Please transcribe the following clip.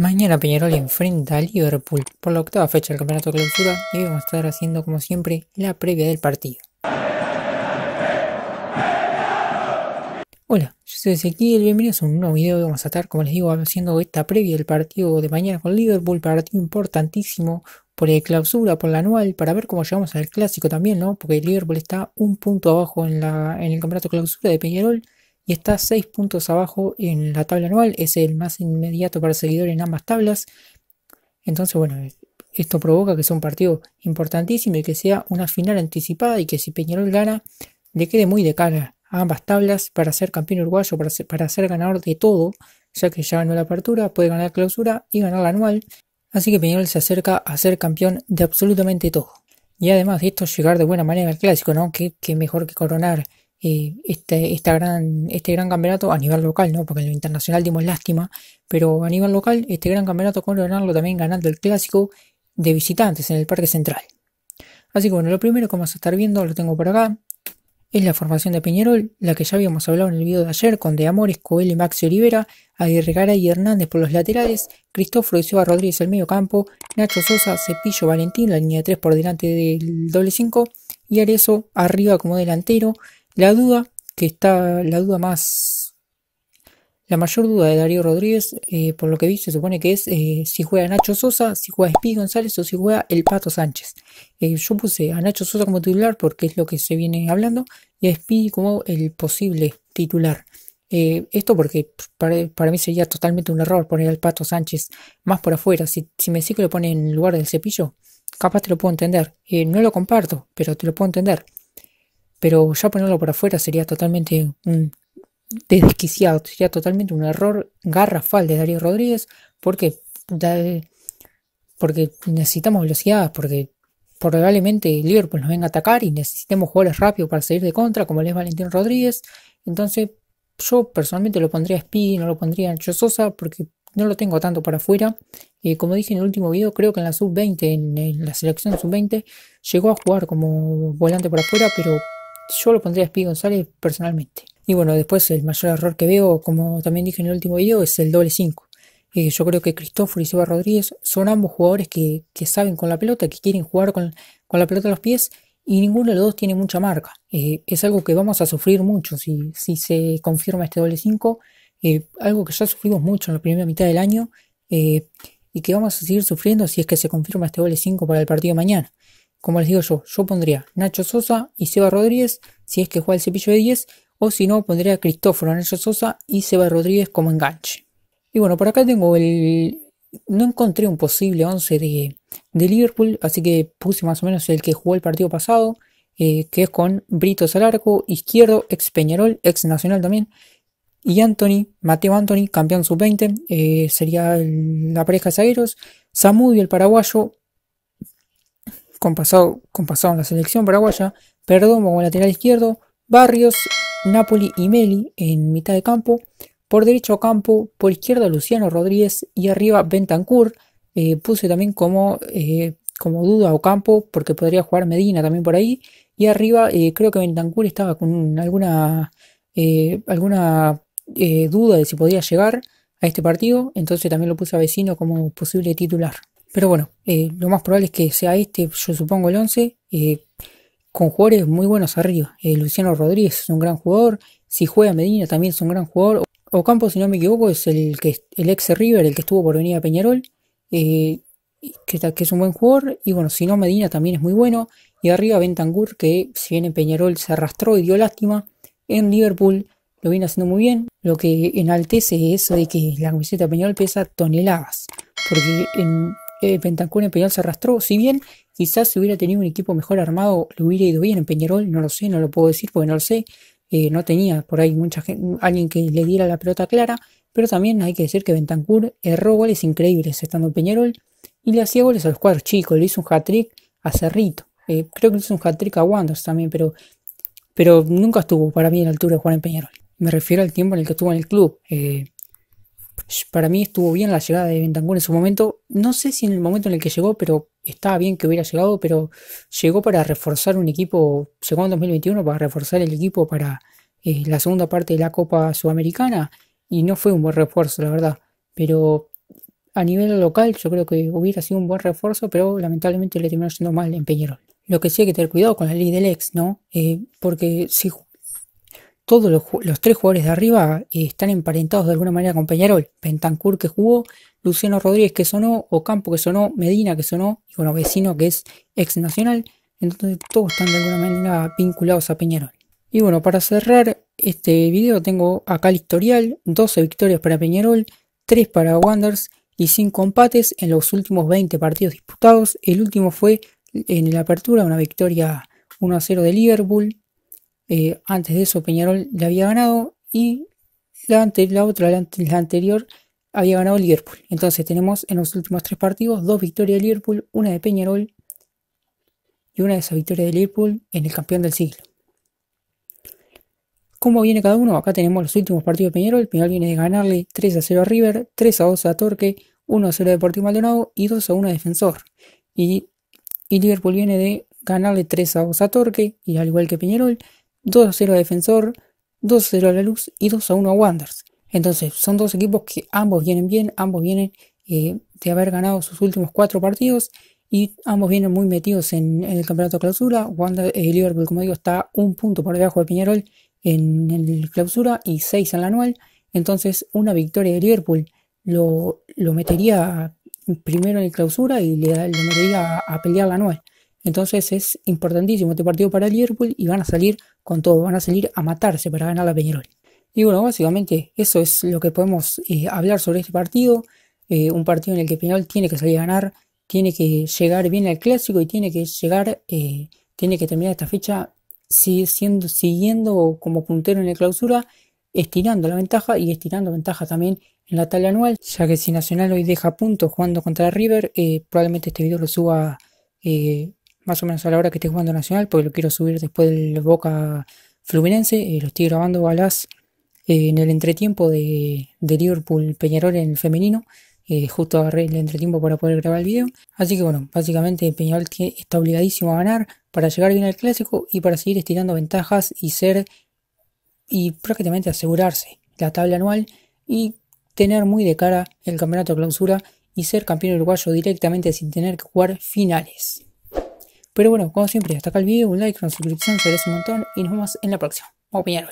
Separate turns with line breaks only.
Mañana Peñarol enfrenta a Liverpool por la octava fecha del campeonato de clausura y vamos a estar haciendo como siempre la previa del partido. Hola, yo soy Ezequiel, bienvenidos a un nuevo video. Vamos a estar, como les digo, haciendo esta previa del partido de mañana con Liverpool, partido importantísimo por el clausura, por la anual, para ver cómo llegamos al clásico también, ¿no? Porque Liverpool está un punto abajo en, la, en el campeonato de clausura de Peñarol y está 6 puntos abajo en la tabla anual, es el más inmediato para seguidor en ambas tablas. Entonces, bueno, esto provoca que sea un partido importantísimo y que sea una final anticipada y que si Peñarol gana, le quede muy de cara a ambas tablas para ser campeón uruguayo, para ser, para ser ganador de todo, ya que ya ganó la apertura, puede ganar clausura y ganar la anual. Así que Peñarol se acerca a ser campeón de absolutamente todo. Y además de esto, llegar de buena manera al clásico, ¿no? que mejor que coronar eh, este, gran, este gran campeonato a nivel local, ¿no? Porque en lo internacional dimos lástima, pero a nivel local, este gran campeonato con ganarlo también ganando el clásico de visitantes en el Parque Central. Así que bueno, lo primero que vamos a estar viendo, lo tengo por acá, es la formación de Peñarol, la que ya habíamos hablado en el video de ayer, con De Amores, Coelho y Maxi Olivera, Aguirre Garay y Hernández por los laterales, Cristóforo y Rodríguez el medio campo, Nacho Sosa, Cepillo Valentín, la línea de 3 por delante del doble 5, y Arezo arriba como delantero, la duda que está, la duda más, la mayor duda de Darío Rodríguez, eh, por lo que vi, se supone que es eh, si juega Nacho Sosa, si juega Espi González o si juega el Pato Sánchez. Eh, yo puse a Nacho Sosa como titular porque es lo que se viene hablando y a Espi como el posible titular. esto porque para, mí sería totalmente un error poner al Pato Sánchez más por afuera. Si, me me que lo pone en lugar del cepillo, capaz te lo puedo entender. no lo comparto, pero te lo puedo entender pero ya ponerlo por afuera sería totalmente desquiciado, sería totalmente un error garrafal de Darío Rodríguez, porque, porque necesitamos velocidad, porque probablemente Liverpool nos venga a atacar y necesitemos jugadores rápidos para salir de contra, como es Valentín Rodríguez, entonces yo personalmente lo pondría a Speedy, no lo pondría a Ancho Sosa, porque no lo tengo tanto para afuera. y eh, como dije en el último video, creo que en la sub-20, en, la selección sub-20, llegó a jugar como volante por afuera, pero yo lo pondría a Speedy González personalmente. Y bueno, después el mayor error que veo, como también dije en el último video, es el doble 5. Eh, yo creo que Cristóforo y Seba Rodríguez son ambos jugadores que, saben con la pelota, que quieren jugar con, la pelota a los pies y ninguno de los dos tiene mucha marca. Eh, es algo que vamos a sufrir mucho si, si se confirma este doble 5, eh, algo que ya sufrimos mucho en la primera mitad del año y que vamos a seguir sufriendo si es que se confirma este doble 5 para el partido mañana como les digo yo, yo pondría Nacho Sosa y Seba Rodríguez si es que juega el cepillo de 10, o si no, pondría Cristóforo, Nacho Sosa y Seba Rodríguez como enganche. Y bueno, por acá tengo el. No encontré un posible 11 de, Liverpool, así que puse más o menos el que jugó el partido pasado, eh, que es con Britos al Izquierdo, ex Peñarol, ex Nacional también, y Anthony, Mateo Anthony, campeón sub-20, eh, sería la pareja de zagueros, Samudio el paraguayo, con pasado, con pasado en la selección paraguaya, Perdomo como lateral izquierdo, Barrios, Napoli y Meli en mitad de campo, por derecho campo, por izquierda Luciano Rodríguez y arriba Bentancur. Eh, puse también como, eh, como duda o campo porque podría jugar Medina también por ahí. Y arriba eh, creo que Bentancur estaba con alguna, alguna duda de si podía llegar a este partido, entonces también lo puse a vecino como posible titular. Pero bueno, eh, lo más probable es que sea este, yo supongo el 11, eh, con jugadores muy buenos arriba. Eh, Luciano Rodríguez es un gran jugador, si juega Medina también es un gran jugador. O Ocampo, si no me equivoco, es el, que, el ex River, el que estuvo por venir a Peñarol, que, que es un buen jugador. Y bueno, si no, Medina también es muy bueno. Y arriba Bentancur, que si bien en Peñarol se arrastró y dio lástima, en Liverpool lo viene haciendo muy bien. Lo que enaltece es eso de que la camiseta de Peñarol pesa toneladas. Porque en eh, en Peñarol se arrastró. Si bien quizás si hubiera tenido un equipo mejor armado, le hubiera ido bien en Peñarol, no lo sé, no lo puedo decir porque no lo sé. Eh, no tenía por ahí mucha gente, alguien que le diera la pelota clara, pero también hay que decir que Bentancur erró goles increíbles estando en Peñarol y le hacía goles a los cuadros chicos, le hizo un hat-trick a Cerrito, eh, creo que le hizo un hat-trick a Wandos también, pero, pero nunca estuvo para mí en la altura de jugar en Peñarol. Me refiero al tiempo en el que estuvo en el club. Eh, para mí estuvo bien la llegada de Bentancur en su momento. No sé si en el momento en el que llegó, pero estaba bien que hubiera llegado, pero llegó para reforzar un equipo, llegó en 2021 para reforzar el equipo para eh, la segunda parte de la Copa Sudamericana y no fue un buen refuerzo, la verdad. Pero a nivel local yo creo que hubiera sido un buen refuerzo, pero lamentablemente le terminó siendo mal en Peñarol. Lo que sí hay que tener cuidado con la ley del ex, ¿no? Eh, porque si todos los, tres jugadores de arriba están emparentados de alguna manera con Peñarol. Pentancur que jugó, Luciano Rodríguez que sonó, Ocampo que sonó, Medina que sonó, y bueno, Vecino que es ex nacional. Entonces todos están de alguna manera vinculados a Peñarol. Y bueno, para cerrar este video tengo acá el historial, 12 victorias para Peñarol, 3 para Wanders y 5 empates en los últimos 20 partidos disputados. El último fue en la apertura, una victoria 1 a 0 de Liverpool, eh, antes de eso Peñarol le había ganado y la, la otra, la, anterior, había ganado Liverpool. Entonces tenemos en los últimos tres partidos dos victorias de Liverpool, una de Peñarol y una de esas victorias de Liverpool en el campeón del siglo. ¿Cómo viene cada uno? Acá tenemos los últimos partidos de Peñarol. Peñarol viene de ganarle 3 a 0 a River, 3 a 2 a Torque, 1 a 0 a Deportivo Maldonado y 2 a 1 a Defensor. Y, y Liverpool viene de ganarle 3 a 2 a Torque, y al igual que Peñarol, 2-0 a Defensor, 2-0 a La Luz y 2-1 a Wanders. Entonces, son dos equipos que ambos vienen bien, ambos vienen eh, de haber ganado sus últimos cuatro partidos y ambos vienen muy metidos en, el campeonato de clausura. Wander, eh, Liverpool, como digo, está un punto por debajo de Piñarol en el clausura y seis en la anual. Entonces, una victoria de Liverpool lo, lo metería primero en el clausura y le, lo metería a pelear la anual. Entonces es importantísimo este partido para el Liverpool y van a salir con todo, van a salir a matarse para ganar la Peñarol. Y bueno, básicamente eso es lo que podemos eh, hablar sobre este partido. Eh, un partido en el que Peñarol tiene que salir a ganar, tiene que llegar bien al clásico y tiene que llegar, eh, tiene que terminar esta fecha siguiendo como puntero en la clausura, estirando la ventaja y estirando ventaja también en la tabla anual, ya que si Nacional hoy deja puntos jugando contra River, probablemente este video lo suba más o menos a la hora que esté jugando Nacional, porque lo quiero subir después del Boca Fluminense. Eh, lo estoy grabando a las eh, en el entretiempo de, Liverpool Peñarol en el femenino. Eh, justo agarré el entretiempo para poder grabar el video. Así que bueno, básicamente Peñarol está obligadísimo a ganar para llegar bien al clásico y para seguir estirando ventajas y ser y prácticamente asegurarse la tabla anual y tener muy de cara el campeonato de clausura y ser campeón uruguayo directamente sin tener que jugar finales. Pero bueno, como siempre, hasta acá el video, un like, una suscripción, se un montón y nos vemos en la próxima. Opinión